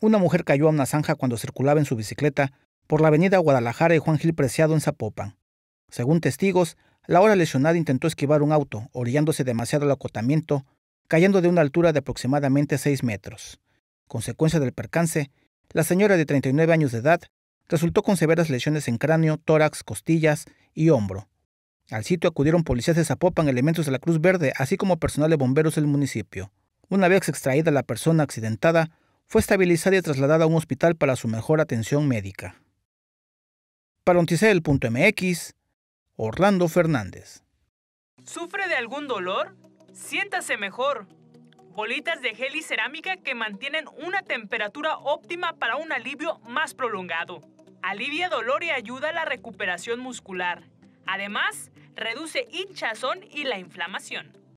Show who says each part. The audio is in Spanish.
Speaker 1: Una mujer cayó a una zanja cuando circulaba en su bicicleta por la avenida Guadalajara y Juan Gil Preciado en Zapopan. Según testigos, la hora lesionada intentó esquivar un auto, orillándose demasiado al acotamiento, cayendo de una altura de aproximadamente 6 metros. Consecuencia del percance, la señora de 39 años de edad resultó con severas lesiones en cráneo, tórax, costillas y hombro. Al sitio acudieron policías de Zapopan, elementos de la Cruz Verde, así como personal de bomberos del municipio. Una vez extraída la persona accidentada, fue estabilizada y trasladada a un hospital para su mejor atención médica. Para Orlando Fernández.
Speaker 2: ¿Sufre de algún dolor? Siéntase mejor. Bolitas de gel y cerámica que mantienen una temperatura óptima para un alivio más prolongado. Alivia dolor y ayuda a la recuperación muscular. Además, reduce hinchazón y la inflamación.